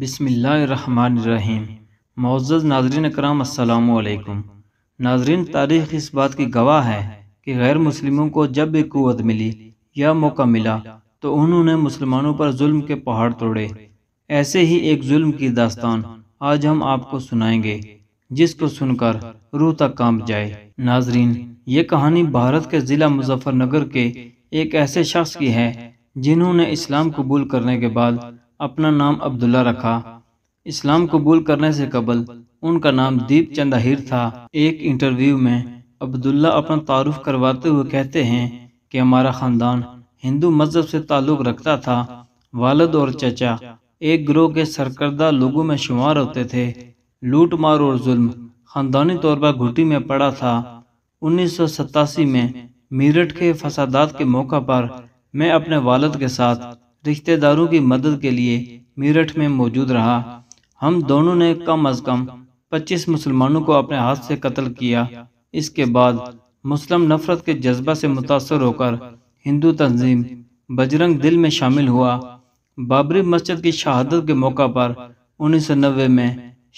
बिसमीम मोज़ नाजरन कराम असलकुम नाजरन तारीख इस बात की गवाह है कि गैर मुस्लिमों को जब भी क़वत मिली या मौका मिला तो उन्होंने मुसलमानों पर जुल्म के पहाड़ तोड़े ऐसे ही एक जुल्म की दास्तान आज हम आपको सुनाएंगे जिसको सुनकर रूह तक कांप जाए नाजरीन ये कहानी भारत के ज़िला मुजफ्फरनगर के एक ऐसे शख्स की है जिन्होंने इस्लाम कबूल करने के बाद अपना नाम अब्दुल्ला रखा इस्लाम कबूल करने से कबल उनका नाम दीप चंद आहिर था एक इंटरव्यू में अब्दुल्ला अपना तारुफ करवाते हुए कहते हैं कि हमारा ख़ानदान हिंदू मज़हब से ताल्लुक़ रखता था वालद और चचा एक ग्रोह के सरकर्दा लोगों में शुमार होते थे लूट मार और जुल्म ख़ानदानी तौर पर घुटी में पड़ा था उन्नीस में मेरठ के फसादात के मौका पर मैं अपने वालद के साथ रिश्तेदारों की मदद के लिए मेरठ में मौजूद रहा हम दोनों ने कम अज कम पच्चीस मुसलमानों को अपने हाथ से कत्ल किया इसके बाद मुस्लिम नफरत के जज्बा से मुतासर होकर हिंदू तंजीम बजरंग दिल में शामिल हुआ बाबरी मस्जिद की शहादत के मौका पर उन्नीस में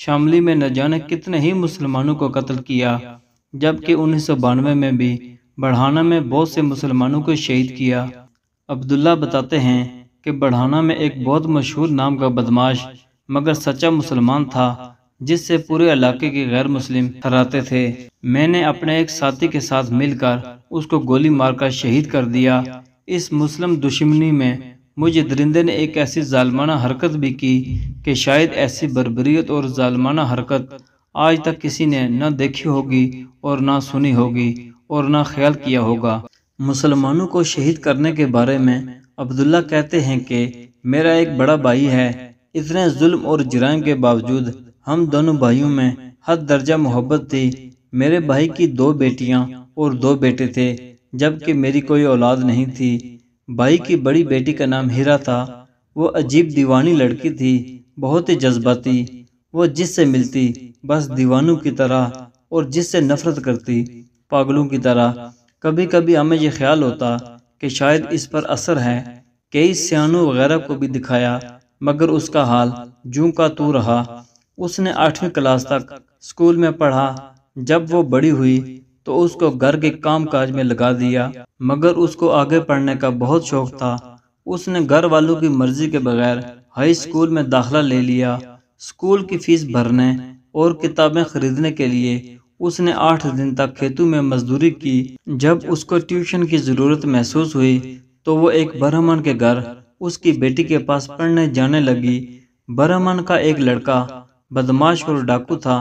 शामली में न जाने कितने ही मुसलमानों को कत्ल किया जबकि उन्नीस में भी बढ़ाना में बहुत से मुसलमानों को शहीद किया अब्दुल्ला बताते हैं कि बढ़ाना में एक बहुत मशहूर नाम का बदमाश मगर सच्चा मुसलमान था जिससे पूरे इलाके के गैर मुस्लिम थराते थे मैंने अपने एक साथी के साथ मिलकर उसको गोली मारकर शहीद कर दिया इस मुस्लिम दुश्मनी में मुझे दरिंदे ने एक ऐसी जालमाना हरकत भी की कि शायद ऐसी बरबरीत और जालमाना हरकत आज तक किसी ने न देखी होगी और ना सुनी होगी और ना ख्याल किया होगा मुसलमानों को शहीद करने के बारे में अब्दुल्ला कहते हैं कि मेरा एक बड़ा भाई है इतने जुल्म और जराइम के बावजूद हम दोनों भाइयों में हद दर्जा मोहब्बत थी मेरे भाई की दो बेटियां और दो बेटे थे जबकि मेरी कोई औलाद नहीं थी भाई की बड़ी बेटी का नाम हीरा था वो अजीब दीवानी लड़की थी बहुत ही जज्बाती वो जिससे मिलती बस दीवानों की तरह और जिससे नफरत करती पागलों की तरह कभी कभी हमें यह ख्याल होता कि शायद इस पर असर है कई सियानों वगैरह को भी दिखाया मगर उसका हाल जूं का तू रहा उसने आठवीं क्लास तक स्कूल में पढ़ा जब वो बड़ी हुई तो उसको घर के काम काज में लगा दिया मगर उसको आगे पढ़ने का बहुत शौक था उसने घर वालों की मर्जी के बगैर हाई स्कूल में दाखला ले लिया स्कूल की फीस भरने और किताबें खरीदने के लिए उसने आठ दिन तक खेतों में मजदूरी की जब उसको ट्यूशन की ज़रूरत महसूस हुई तो वो एक ब्राह्मण के घर उसकी बेटी के पास पढ़ने जाने लगी ब्राह्मण का एक लड़का बदमाश और डाकू था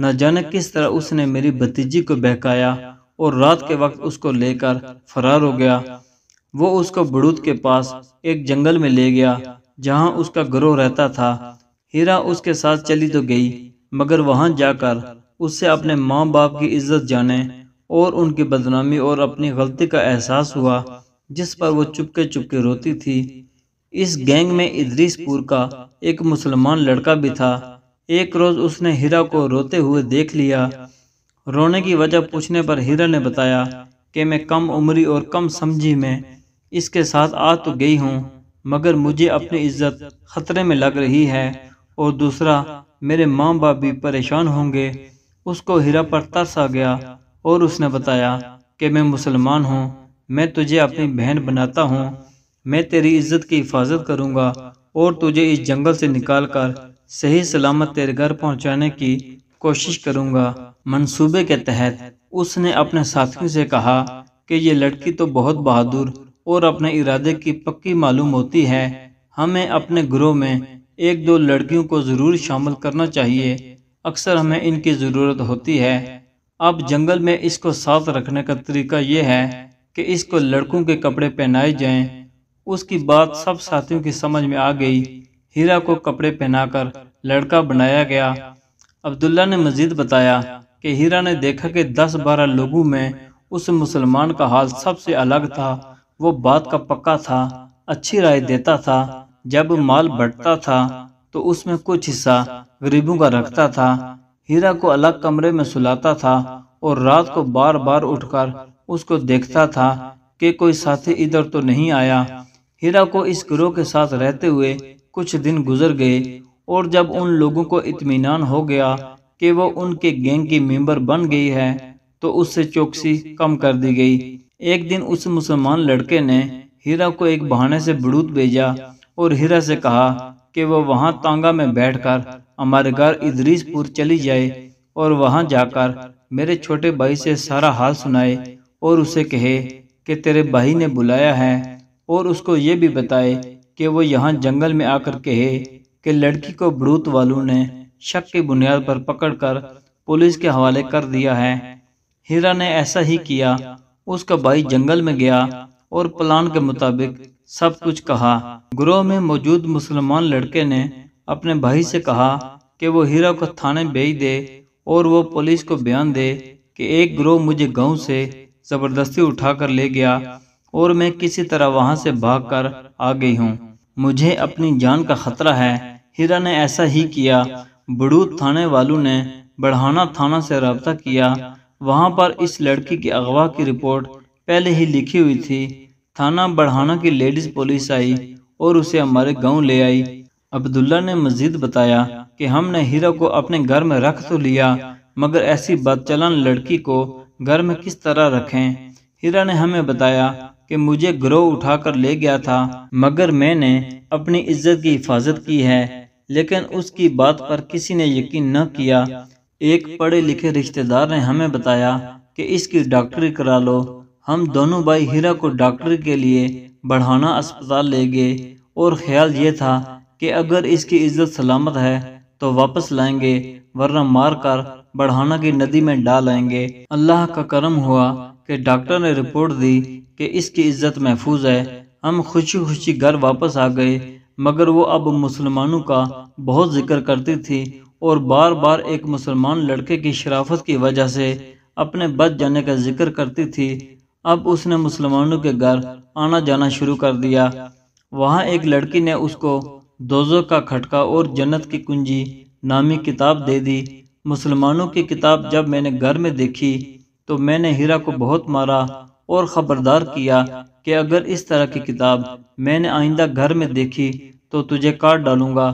न जाने किस तरह उसने मेरी भतीजी को बहकाया और रात के वक्त उसको लेकर फरार हो गया वो उसको बड़ूद के पास एक जंगल में ले गया जहां उसका ग्रोह रहता था हीरा उसके साथ चली तो गई मगर वहां जाकर उससे अपने माँ बाप की इज्जत जाने और उनकी बदनामी और अपनी गलती का एहसास हुआ जिस पर वो चुपके चुपके रोती थी इस गैंग में इदरीसपुर का एक मुसलमान लड़का भी था एक रोज़ उसने हीरा को रोते हुए देख लिया रोने की वजह पूछने पर हीरा ने बताया कि मैं कम उम्री और कम समझी में इसके साथ आ तो गई हूँ मगर मुझे अपनी इज्जत खतरे में लग रही है और दूसरा मेरे माँ बाप भी परेशान होंगे उसको हीरा पर तरस आ गया और उसने बताया कि मैं मुसलमान हूँ मैं तुझे अपनी बहन बनाता हूँ मैं तेरी इज्जत की हिफाजत करूँगा और तुझे इस जंगल से निकाल कर सही सलामत तेरे घर पहुँचाने की कोशिश करूँगा मनसूबे के तहत उसने अपने साथियों से कहा कि ये लड़की तो बहुत बहादुर और अपने इरादे की पक्की मालूम होती है हमें अपने ग्रोह में एक दो लड़कियों को ज़रूर शामिल करना चाहिए अक्सर हमें इनकी ज़रूरत होती है अब जंगल में इसको साथ रखने का तरीका यह है कि इसको लड़कों के कपड़े पहनाए जाएं। उसकी बात सब साथियों की समझ में आ गई हीरा को कपड़े पहनाकर लड़का बनाया गया अब्दुल्ला ने मजीद बताया कि हीरा ने देखा कि दस बारह लोगों में उस मुसलमान का हाल सबसे अलग था वो बात का पक्का था अच्छी राय देता था जब माल बढ़ता था तो उसमें कुछ हिस्सा गरीबों का रखता था हीरा को अलग कमरे में सुलाता था और रात को बार बार उठकर उसको देखता था कि कोई साथी इधर तो नहीं आया हीरा को इस गिरोह के साथ रहते हुए कुछ दिन गुजर गए और जब उन लोगों को इत्मीनान हो गया कि वो उनके गैंग की मेंबर बन गई है तो उससे चौकसी कम कर दी गई एक दिन उस मुसलमान लड़के ने हीरा को एक बहाने से बड़ूत भेजा और हीरा से कहा कि वह वहां तांगा में बैठकर घर इदरीसपुर चली जाए और वहां जाकर मेरे छोटे भाई से सारा हाल सुनाए और उसे कहे कि तेरे भाई ने बुलाया है और उसको ये भी बताए कि वो यहाँ जंगल में आकर कहे कि लड़की को ब्रूत वालों ने शक की बुनियाद पर पकड़कर पुलिस के हवाले कर दिया है हीरा ने ऐसा ही किया उसका भाई जंगल में गया और प्लान के मुताबिक सब कुछ कहा ग्रोह में मौजूद मुसलमान लड़के ने अपने भाई से कहा कि वो हीरा को थाने बेच दे और वो पुलिस को बयान दे कि एक ग्रोह मुझे गांव से जबरदस्ती उठाकर ले गया और मैं किसी तरह वहां से भागकर आ गई हूँ मुझे अपनी जान का खतरा है हीरा ने ऐसा ही किया बड़ूद थाने वालों ने बढ़ाना थाना से रबता किया वहां पर इस लड़की की अगवा की रिपोर्ट पहले ही लिखी हुई थी थाना बढ़ाना की लेडीज पुलिस आई और उसे हमारे गांव ले आई अब्दुल्ला ने मजीद बताया कि हमने हीरा को अपने घर में रख तो लिया मगर ऐसी बदचलन लड़की को घर में किस तरह रखें हीरा ने हमें बताया कि मुझे ग्रोह उठाकर ले गया था मगर मैंने अपनी इज्जत की हिफाजत की है लेकिन उसकी बात पर किसी ने यकीन न किया एक पढ़े लिखे रिश्तेदार ने हमें बताया कि इसकी डॉक्टरी करा लो हम दोनों भाई हीरा को डॉक्टर के लिए बढ़ाना अस्पताल ले गए और ख्याल ये था कि अगर इसकी इज्जत सलामत है तो वापस लाएंगे वरना मार कर बढ़ाना की नदी में डाल आएंगे अल्लाह का करम हुआ कि डॉक्टर ने रिपोर्ट दी कि इसकी इज्जत महफूज है हम खुशी खुशी घर वापस आ गए मगर वो अब मुसलमानों का बहुत जिक्र करती थी और बार बार एक मुसलमान लड़के की शराफत की वजह से अपने बच जाने का जिक्र करती थी अब उसने मुसलमानों के घर आना जाना शुरू कर दिया वहाँ एक लड़की ने उसको दोजो का खटका और जन्नत की कुंजी नामी किताब दे दी मुसलमानों की किताब जब मैंने घर में देखी तो मैंने हीरा को बहुत मारा और ख़बरदार किया कि अगर इस तरह की किताब मैंने आइंदा घर में देखी तो तुझे काट डालूंगा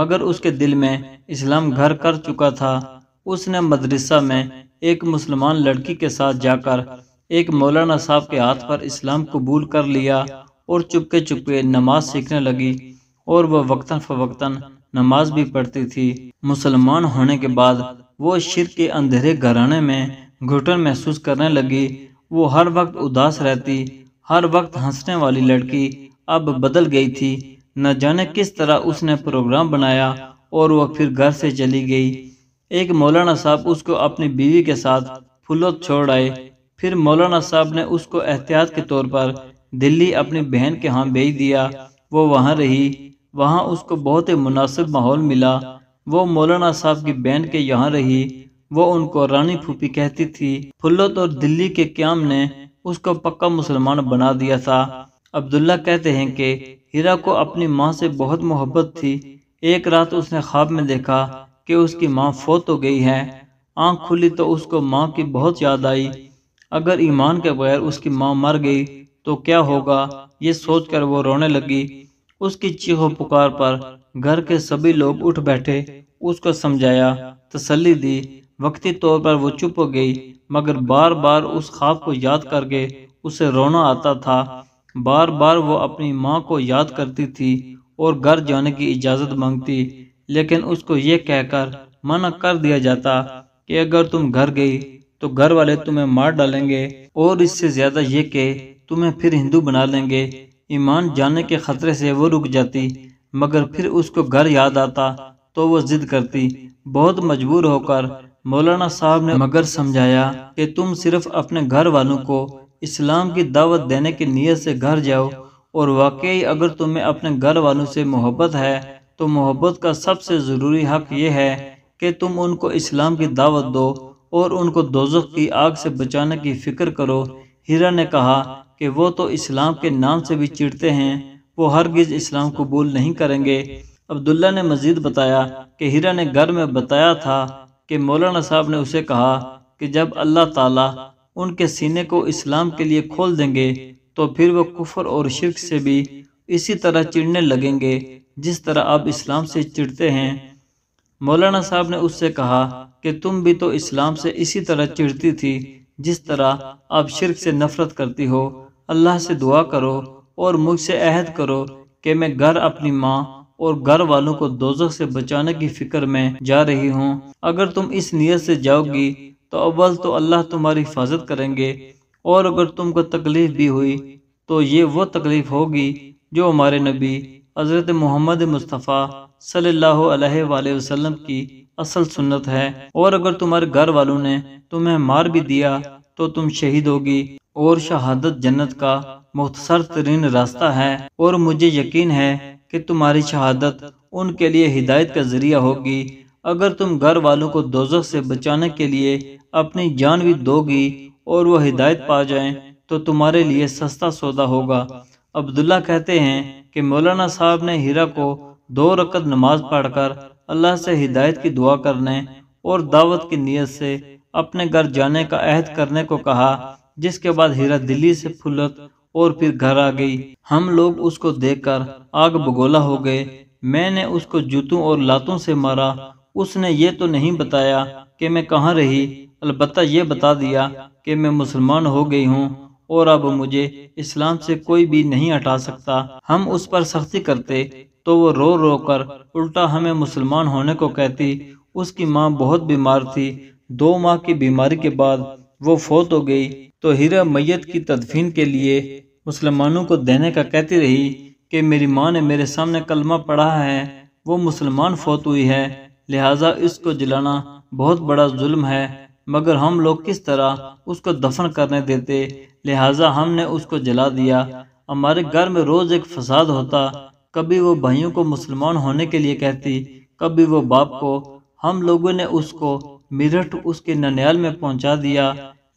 मगर उसके दिल में इस्लाम घर कर चुका था उसने मदरसा में एक मुसलमान लड़की के साथ जाकर एक मौलाना साहब के हाथ पर इस्लाम कबूल कर लिया और चुपके चुपके नमाज सीखने लगी और वह वक्ता फवक्ता नमाज भी पढ़ती थी मुसलमान होने के बाद वो शिर के अंधेरे घराने में घुटन महसूस करने लगी वो हर वक्त उदास रहती हर वक्त हंसने वाली लड़की अब बदल गई थी न जाने किस तरह उसने प्रोग्राम बनाया और वह फिर घर से चली गई एक मौलाना साहब उसको अपनी बीवी के साथ फुलत छोड़ आए फिर मौलाना साहब ने उसको एहतियात के तौर पर दिल्ली अपनी बहन के यहाँ भेज दिया वो वहाँ रही वहाँ उसको बहुत ही मुनासिब माहौल मिला वो मौलाना साहब की बहन के यहाँ रही वो उनको रानी फूफी कहती थी फुल्लत तो और दिल्ली के क्याम ने उसको पक्का मुसलमान बना दिया था अब्दुल्ला कहते हैं कि हीरा को अपनी माँ से बहुत मोहब्बत थी एक रात उसने ख्वाब में देखा कि उसकी माँ फोत हो गई है आंख खुली तो उसको माँ की बहुत याद आई अगर ईमान के बगैर उसकी माँ मर गई तो क्या होगा ये सोचकर वो रोने लगी उसकी चीहो पुकार पर घर के सभी लोग उठ बैठे उसको समझाया तसल्ली दी वक्ती तौर पर वो चुप हो गई मगर बार बार उस ख्वाब को याद करके उसे रोना आता था बार बार वो अपनी माँ को याद करती थी और घर जाने की इजाज़त मांगती लेकिन उसको ये कहकर मना कर दिया जाता कि अगर तुम घर गई तो घर वाले तुम्हें मार डालेंगे और इससे ज्यादा ये कि तुम्हें फिर हिंदू बना लेंगे ईमान जाने के खतरे से वो रुक जाती मगर फिर उसको घर याद आता तो वो जिद करती बहुत मजबूर होकर मौलाना साहब ने मगर समझाया कि तुम सिर्फ अपने घर वालों को इस्लाम की दावत देने की नीयत से घर जाओ और वाकई अगर तुम्हें अपने घर वालों से मोहब्बत है तो मोहब्बत का सबसे ज़रूरी हक ये है कि तुम उनको इस्लाम की दावत दो और उनको दोजख की आग से बचाने की फिक्र करो हीरा ने कहा कि वो तो इस्लाम के नाम से भी चिड़ते हैं वो हरगिज़ इस्लाम कबूल नहीं करेंगे अब्दुल्ला ने मज़ीद बताया कि हीरा ने घर में बताया था कि मौलाना साहब ने उसे कहा कि जब अल्लाह ताला उनके सीने को इस्लाम के लिए खोल देंगे तो फिर वो कुफर और शिरक से भी इसी तरह चिड़ने लगेंगे जिस तरह आप इस्लाम से चिड़ते हैं मौलाना साहब ने उससे कहा कि तुम भी तो इस्लाम से इसी तरह चिढ़ती थी जिस तरह आप शिरक से नफरत करती हो अल्लाह से दुआ करो और मुझसे अहद करो कि मैं घर अपनी माँ और घर वालों को दोजक से बचाने की फिक्र में जा रही हूँ अगर तुम इस नीयत से जाओगी तो अव्वल तो अल्लाह तुम्हारी हिफाजत करेंगे और अगर तुमको तकलीफ भी हुई तो ये वो तकलीफ होगी जो हमारे नबी हज़रत मोहम्मद मुस्तफ़ा सल्लल्लाहु अलैहि वसल्लम की असल सुन्नत है और अगर तुम्हारे घर वालों ने तुम्हें मार भी दिया तो तुम शहीद होगी और शहादत जन्नत का मुख्तसर तरीन रास्ता है और मुझे यकीन है कि तुम्हारी शहादत उनके लिए हिदायत का जरिया होगी अगर तुम घर वालों को दोजख से बचाने के लिए अपनी जान भी दोगी और वह हिदायत पा जाए तो तुम्हारे लिए सस्ता सौदा होगा अब्दुल्ला कहते हैं कि मौलाना साहब ने हीरा को दो रकत नमाज पढ़कर अल्लाह से हिदायत की दुआ करने और दावत की नीयत से अपने घर जाने का अहद करने को कहा जिसके बाद हीरा दिल्ली से फुलत और फिर घर आ गई हम लोग उसको देखकर आग बगोला हो गए मैंने उसको जूतों और लातों से मारा उसने ये तो नहीं बताया कि मैं कहाँ रही अलबत्ता ये बता दिया कि मैं मुसलमान हो गई हूँ और अब मुझे इस्लाम से कोई भी नहीं हटा सकता हम उस पर सख्ती करते तो वो रो रो कर उल्टा हमें मुसलमान होने को कहती उसकी माँ बहुत बीमार थी दो माह की बीमारी के बाद वो फोत हो गई तो हीरा मैयत की तदफीन के लिए मुसलमानों को देने का कहती रही कि मेरी माँ ने मेरे सामने कलमा पढ़ा है वो मुसलमान फोत हुई है लिहाजा इसको जलाना बहुत बड़ा जुल्म है मगर हम लोग किस तरह उसको दफन करने देते लिहाजा हमने उसको जला दिया हमारे घर में रोज़ एक फसाद होता कभी वो भाइयों को मुसलमान होने के लिए कहती कभी वो बाप को हम लोगों ने उसको मिरठ उसके ननियाल में पहुंचा दिया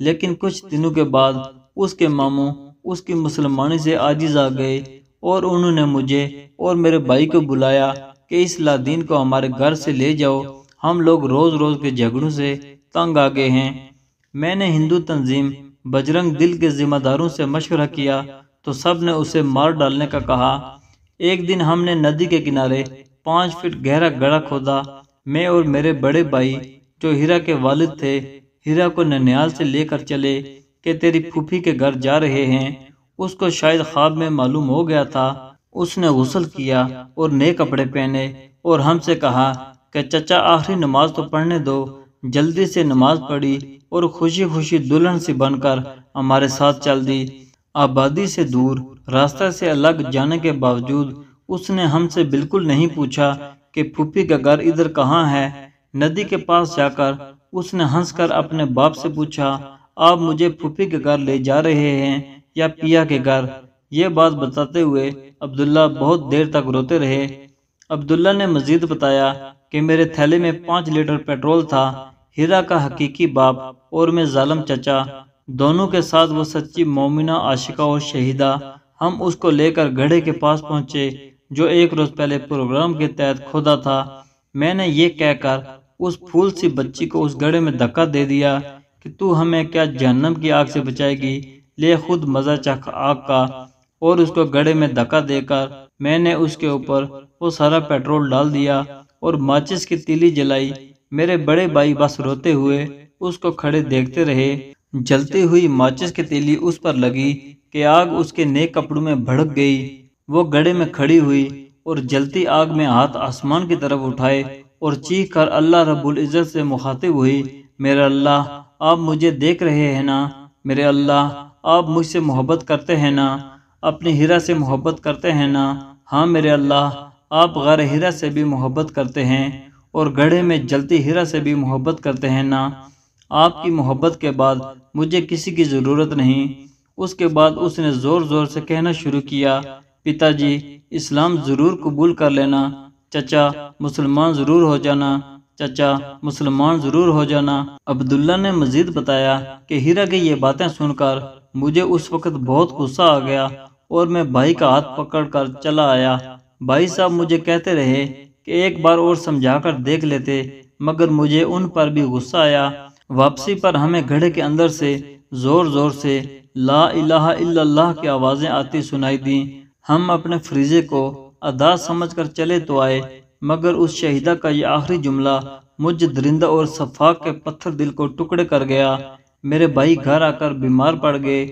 लेकिन कुछ दिनों के बाद उसके मामू उसकी मुसलमानी से आजिज आ गए और उन्होंने मुझे और मेरे भाई को बुलाया कि इस लादीन को हमारे घर से ले जाओ हम लोग रोज़ रोज़ के झगड़ों से तंग आ गए हैं मैंने हिंदू तंजीम बजरंग दिल के जिम्मेदारों से मशवरा किया तो सब ने उसे मार डालने का कहा एक दिन हमने नदी के किनारे पाँच फीट गहरा गड़ा खोदा मैं और मेरे बड़े भाई जो हीरा के वालिद थे हीरा को ननियाल से लेकर चले कि तेरी फूफी के घर जा रहे हैं उसको शायद ख्वाब में मालूम हो गया था उसने गसल किया और नए कपड़े पहने और हमसे कहा कि चचा आखिरी नमाज तो पढ़ने दो जल्दी से नमाज पढ़ी और खुशी खुशी दुल्हन से बनकर हमारे साथ चल दी आबादी से दूर रास्ता से अलग जाने के बावजूद उसने हमसे बिल्कुल नहीं पूछा कि फूफी का घर इधर कहाँ है नदी के पास जाकर उसने हंसकर अपने बाप से पूछा आप मुझे फूफी के घर ले जा रहे हैं या पिया के घर यह बात बताते हुए अब्दुल्ला बहुत देर तक रोते रहे अब्दुल्ला ने मजीद बताया कि मेरे थैले में पाँच लीटर पेट्रोल था हीरा का हकीकी बाप और मैं जालम चचा दोनों के साथ वो सच्ची मोमिना आशिका और शहीदा हम उसको लेकर गढ़े के पास पहुंचे जो एक रोज पहले प्रोग्राम के तहत खोदा था मैंने ये कहकर उस फूल सी बच्ची को उस गढ़े में धक्का दे दिया कि तू हमें क्या जहनम की आग से बचाएगी ले खुद मजा चख आग का और उसको गड़े में धक्का देकर मैंने उसके ऊपर वो सारा पेट्रोल डाल दिया और माचिस की तीली जलाई मेरे बड़े भाई बस रोते हुए उसको खड़े देखते रहे जलती हुई माचिस की तीली उस पर लगी कि आग उसके नए कपड़ों में भड़क गई वो गड़े में खड़ी हुई और जलती आग में हाथ आसमान की तरफ उठाए और चीख कर अल्लाह रब्बुल इज़्ज़त से मुखातिब हुई मेरा अल्लाह आप मुझे देख रहे हैं ना मेरे अल्लाह आप मुझसे मोहब्बत करते हैं ना अपनी हीरा से मोहब्बत करते हैं ना हाँ मेरे अल्लाह आप गैर हीरा से भी मोहब्बत करते हैं और गड़े में जलती हीरा से भी मोहब्बत करते हैं ना आपकी मोहब्बत के बाद मुझे किसी की ज़रूरत नहीं उसके बाद उसने ज़ोर ज़ोर से कहना शुरू किया पिताजी इस्लाम ज़रूर कबूल कर लेना चचा मुसलमान ज़रूर हो जाना चचा मुसलमान ज़रूर हो जाना अब्दुल्ला ने मज़ीद बताया कि हीरा की ये बातें सुनकर मुझे उस वक़्त बहुत गुस्सा आ गया और मैं भाई का हाथ पकड़कर चला आया भाई साहब मुझे कहते रहे कि एक बार और समझा कर देख लेते मगर मुझे उन पर भी गुस्सा आया वापसी पर हमें घड़े के अंदर से ज़ोर ज़ोर से ला इलाहा इल्लल्लाह की आवाज़ें आती सुनाई दी हम अपने फ्रीजे को अदा समझ कर चले तो आए मगर उस शहीदा का यह आखिरी जुमला मुझ दरिंदा और सफाक के पत्थर दिल को टुकड़े कर गया मेरे भाई घर आकर बीमार पड़ गए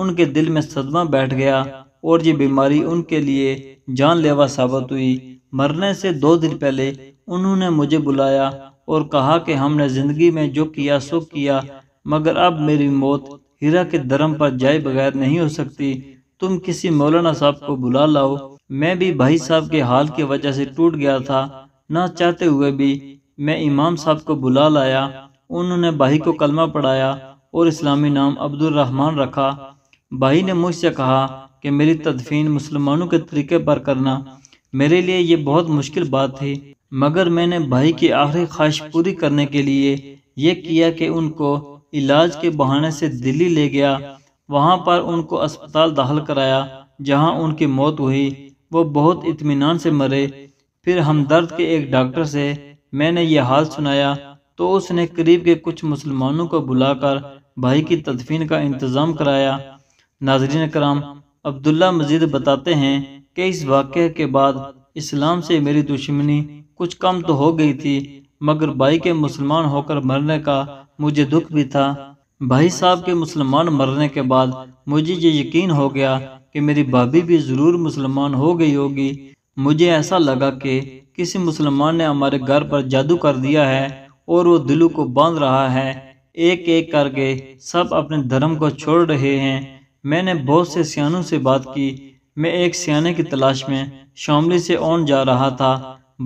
उनके दिल में सदमा बैठ गया और ये बीमारी उनके लिए जानलेवा साबित हुई मरने से दो दिन पहले उन्होंने मुझे बुलाया और कहा कि हमने ज़िंदगी में जो किया सो किया मगर अब मेरी मौत हीरा के धर्म पर जाए बगैर नहीं हो सकती तुम किसी मौलाना साहब को बुला लाओ मैं भी भाई साहब के हाल की वजह से टूट गया था ना चाहते हुए भी मैं इमाम साहब को बुला लाया उन्होंने भाई को कलमा पढ़ाया और इस्लामी नाम अब्दुल रहमान रखा भाई ने मुझसे कहा कि मेरी तदफीन मुसलमानों के तरीके पर करना मेरे लिए ये बहुत मुश्किल बात थी मगर मैंने भाई की आखिरी ख्वाहिश पूरी करने के लिए ये किया कि उनको इलाज के बहाने से दिल्ली ले गया वहाँ पर उनको अस्पताल दाखिल कराया जहाँ उनकी मौत हुई वो बहुत इत्मीनान से मरे फिर हमदर्द के एक डॉक्टर से मैंने यह हाल सुनाया तो उसने करीब के कुछ मुसलमानों को बुलाकर भाई की तदफीन का इंतज़ाम कराया नाजरीन कराम अब्दुल्ला मजीद बताते हैं कि इस वाक्य के बाद इस्लाम से मेरी दुश्मनी कुछ कम तो हो गई थी मगर भाई के मुसलमान होकर मरने का मुझे दुख भी था भाई साहब के मुसलमान मरने के बाद मुझे ये यकीन हो गया कि मेरी भाभी भी ज़रूर मुसलमान हो गई होगी मुझे ऐसा लगा कि किसी मुसलमान ने हमारे घर पर जादू कर दिया है और वो दिलों को बांध रहा है एक एक करके सब अपने धर्म को छोड़ रहे हैं मैंने बहुत से सियानों से बात की मैं एक सियाने की तलाश में शामली से ओन जा रहा था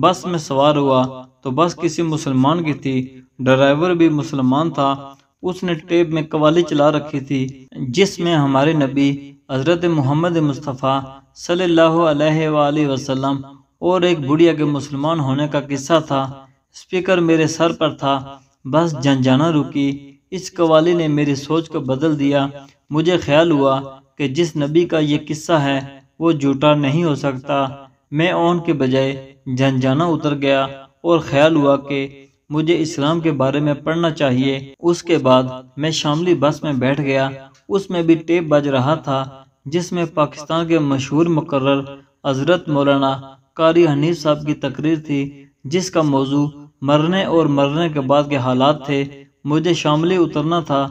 बस में सवार हुआ तो बस किसी मुसलमान की थी ड्राइवर भी मुसलमान था उसने टेप में कवाली चला रखी थी जिसमें हमारे नबी हज़रत मोहम्मद मुस्तफ़ा सल्लल्लाहु अलैहि वसल्लम और एक बुढ़िया के मुसलमान होने का किस्सा था स्पीकर मेरे सर पर था बस जनजाना रुकी इस कवाली ने मेरी सोच को बदल दिया मुझे ख्याल हुआ कि जिस नबी का ये किस्सा है वो झूठा नहीं हो सकता मैं ओन के बजाय झंझाना उतर गया और ख्याल हुआ कि मुझे इस्लाम के बारे में पढ़ना चाहिए उसके बाद मैं शामली बस में बैठ गया उसमें भी टेप बज रहा था जिसमें पाकिस्तान के मशहूर मुकर्र हजरत मौलाना कारी हनीफ साहब की तकरीर थी जिसका मौजू मरने और मरने के बाद के हालात थे मुझे शामली उतरना था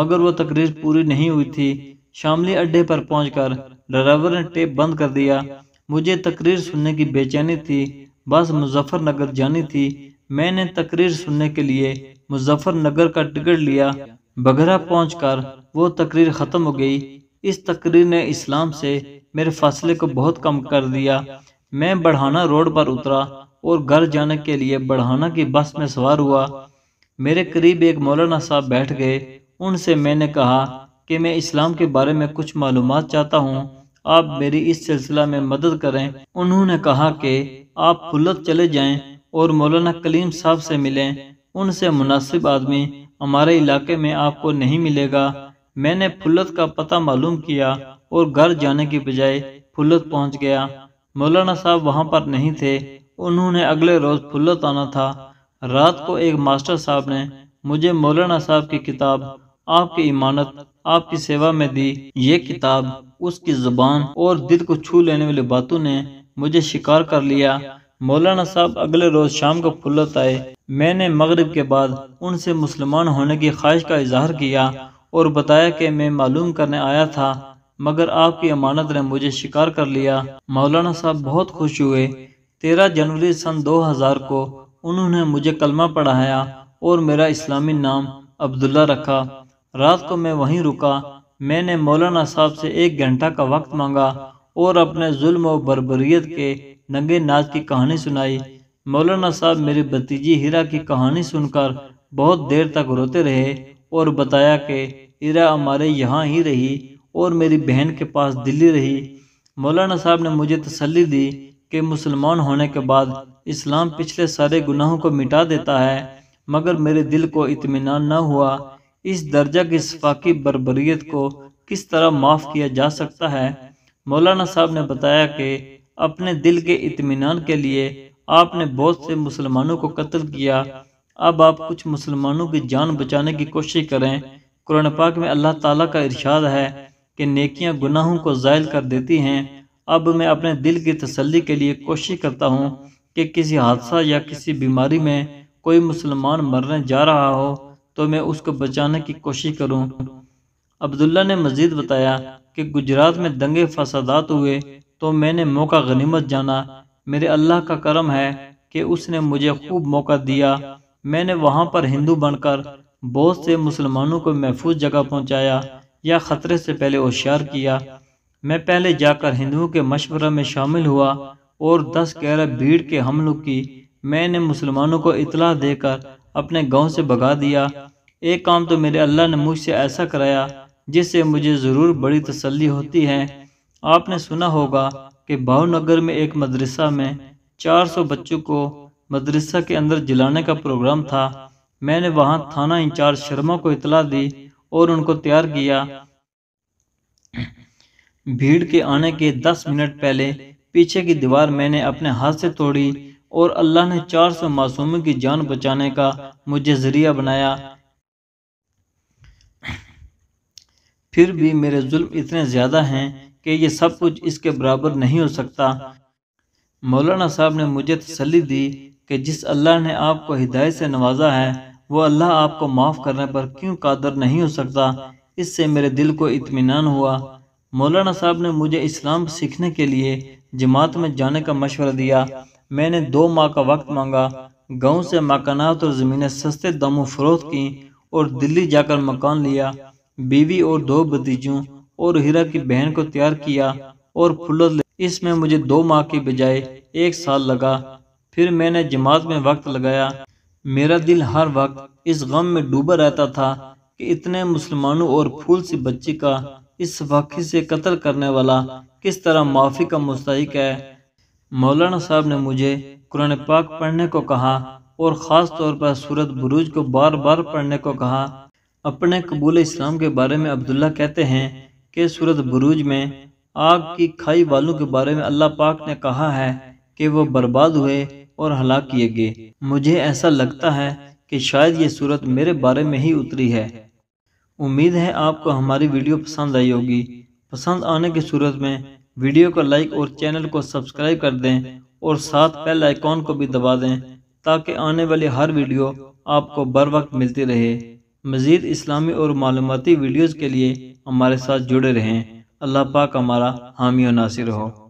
मगर वो तकरीर पूरी नहीं हुई थी शामली अड्डे पर पहुंचकर ड्राइवर ने टेप बंद कर दिया मुझे तकरीर सुनने की बेचैनी थी बस मुजफ्फरनगर जानी थी मैंने तकरीर सुनने के लिए मुजफ्फरनगर का टिकट लिया बघरा पहुंचकर वो तकरीर ख़त्म हो गई इस तकरीर ने इस्लाम से मेरे फासले को बहुत कम कर दिया मैं बढ़ाना रोड पर उतरा और घर जाने के लिए बढ़ाना की बस में सवार हुआ मेरे करीब एक मौलाना साहब बैठ गए उनसे मैंने कहा कि मैं इस्लाम के बारे में कुछ मालूम चाहता हूँ आप मेरी इस सिलसिला में मदद करें उन्होंने कहा कि आप फुलत चले जाएं और मौलाना कलीम साहब से मिलें उनसे मुनासिब आदमी हमारे इलाके में आपको नहीं मिलेगा मैंने फुलत का पता मालूम किया और घर जाने की बजाय फुलत पहुंच गया मौलाना साहब वहां पर नहीं थे उन्होंने अगले रोज फुलत आना था रात को एक मास्टर साहब ने मुझे मौलाना साहब की किताब आपकी इमानत आपकी सेवा में दी ये किताब उसकी जुबान और दिल को छू लेने वाली बातों ने मुझे शिकार कर लिया मौलाना साहब अगले रोज शाम को फुलत आए मैंने मगरब के बाद उनसे मुसलमान होने की ख्वाहिश का इजहार किया और बताया कि मैं मालूम करने आया था मगर आपकी अमानत ने मुझे शिकार कर लिया मौलाना साहब बहुत खुश हुए तेरह जनवरी सन 2000 को उन्होंने मुझे कलमा पढ़ाया और मेरा इस्लामी नाम अब्दुल्ला रखा रात को मैं वहीं रुका मैंने मौलाना साहब से एक घंटा का वक्त मांगा और अपने जुल्म और बरबरीत के नंगे नाच की कहानी सुनाई मौलाना साहब मेरी भतीजी हीरा की कहानी सुनकर बहुत देर तक रोते रहे और बताया कि हीरा हमारे यहाँ ही रही और मेरी बहन के पास दिल्ली रही मौलाना साहब ने मुझे तसल्ली दी कि मुसलमान होने के बाद इस्लाम पिछले सारे गुनाहों को मिटा देता है मगर मेरे दिल को इतमान न हुआ इस दर्जा की सफाकी बरबरीत को किस तरह माफ़ किया जा सकता है मौलाना साहब ने बताया कि अपने दिल के इतमान के लिए आपने बहुत से मुसलमानों को कत्ल किया अब आप कुछ मुसलमानों की जान बचाने की कोशिश करें कुरान पाक में अल्लाह ताला का इरशाद है कि नेकियां गुनाहों को ज़ायल कर देती हैं अब मैं अपने दिल की तसल्ली के लिए कोशिश करता हूँ कि किसी हादसा या किसी बीमारी में कोई मुसलमान मरने जा रहा हो तो मैं उसको बचाने की कोशिश करूं। अब्दुल्ला ने मजीद बताया कि गुजरात में दंगे फसादात हुए तो मैंने मौका गनीमत जाना मेरे अल्लाह का करम है कि उसने मुझे खूब मौका दिया मैंने वहाँ पर हिंदू बनकर बहुत से मुसलमानों को महफूज जगह पहुँचाया या ख़तरे से पहले होशियार किया मैं पहले जाकर हिंदुओं के मशवरा में शामिल हुआ और दस ग्यारह भीड़ के हमलों की मैंने मुसलमानों को इतला देकर अपने गांव से भगा दिया एक काम तो मेरे अल्लाह ने मुझसे ऐसा कराया जिससे मुझे ज़रूर बड़ी तसल्ली होती है आपने सुना होगा कि भावनगर में एक मदरसा में 400 बच्चों को मदरसा के अंदर जलाने का प्रोग्राम था मैंने वहां थाना इंचार्ज शर्मा को इतला दी और उनको तैयार किया भीड़ के आने के 10 मिनट पहले पीछे की दीवार मैंने अपने हाथ से तोड़ी और अल्लाह ने चार सौ मासूमों की जान बचाने का मुझे ज़रिया बनाया फिर भी मेरे जुल्म इतने ज़्यादा हैं कि ये सब कुछ इसके बराबर नहीं हो सकता मौलाना साहब ने मुझे तसली दी कि जिस अल्लाह ने आपको हिदायत से नवाजा है वो अल्लाह आपको माफ़ करने पर क्यों कादर नहीं हो सकता इससे मेरे दिल को इत्मीनान हुआ मौलाना साहब ने मुझे इस्लाम सीखने के लिए जमात में जाने का मशवरा दिया मैंने दो माह का वक्त मांगा गांव से मकानात और ज़मीनें सस्ते दामों फरोख की और दिल्ली जाकर मकान लिया बीवी और दो भतीजों और हीरा की बहन को तैयार किया और फुलत इसमें मुझे दो माह के बजाय एक साल लगा फिर मैंने जमात में वक्त लगाया मेरा दिल हर वक्त इस गम में डूबा रहता था कि इतने मुसलमानों और फूल सी बच्ची का इस वाक़े से कत्ल करने वाला किस तरह माफ़ी का मुस्तक है मौलाना साहब ने मुझे कुरान पाक पढ़ने को कहा और ख़ास तौर पर सूरत बुरूज को बार बार पढ़ने को कहा अपने कबूल इस्लाम के बारे में अब्दुल्ला कहते हैं कि सूरत बुरुज में आग की खाई वालों के बारे में अल्लाह पाक ने कहा है कि वो बर्बाद हुए और हलाक किए गए मुझे ऐसा लगता है कि शायद ये सूरत मेरे बारे में ही उतरी है उम्मीद है आपको हमारी वीडियो पसंद आई होगी पसंद आने की सूरत में वीडियो को लाइक और चैनल को सब्सक्राइब कर दें और साथ बेल आइकॉन को भी दबा दें ताकि आने वाली हर वीडियो आपको बर वक्त मिलती रहे मज़ीद इस्लामी और मालूमती वीडियोज़ के लिए हमारे साथ जुड़े रहें अल्लाह पाक हमारा हामी नासिर हो